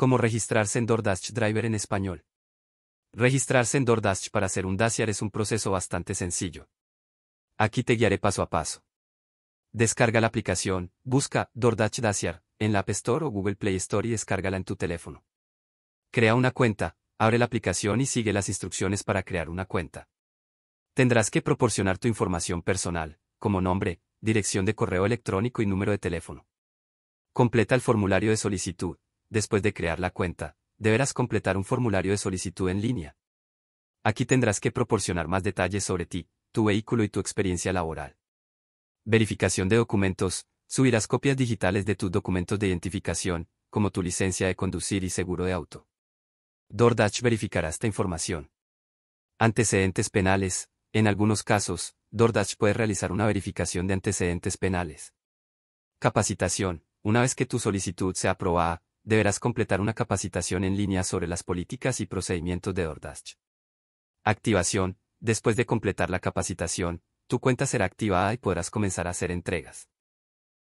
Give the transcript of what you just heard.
Cómo registrarse en DoorDash Driver en español. Registrarse en DoorDash para ser un Daciar es un proceso bastante sencillo. Aquí te guiaré paso a paso. Descarga la aplicación, busca DoorDash Daciar en la App Store o Google Play Store y descárgala en tu teléfono. Crea una cuenta, abre la aplicación y sigue las instrucciones para crear una cuenta. Tendrás que proporcionar tu información personal, como nombre, dirección de correo electrónico y número de teléfono. Completa el formulario de solicitud, después de crear la cuenta, deberás completar un formulario de solicitud en línea. Aquí tendrás que proporcionar más detalles sobre ti, tu vehículo y tu experiencia laboral. Verificación de documentos. Subirás copias digitales de tus documentos de identificación, como tu licencia de conducir y seguro de auto. DoorDash verificará esta información. Antecedentes penales. En algunos casos, DoorDash puede realizar una verificación de antecedentes penales. Capacitación. Una vez que tu solicitud sea aprobada, deberás completar una capacitación en línea sobre las políticas y procedimientos de DoorDash. Activación. Después de completar la capacitación, tu cuenta será activada y podrás comenzar a hacer entregas.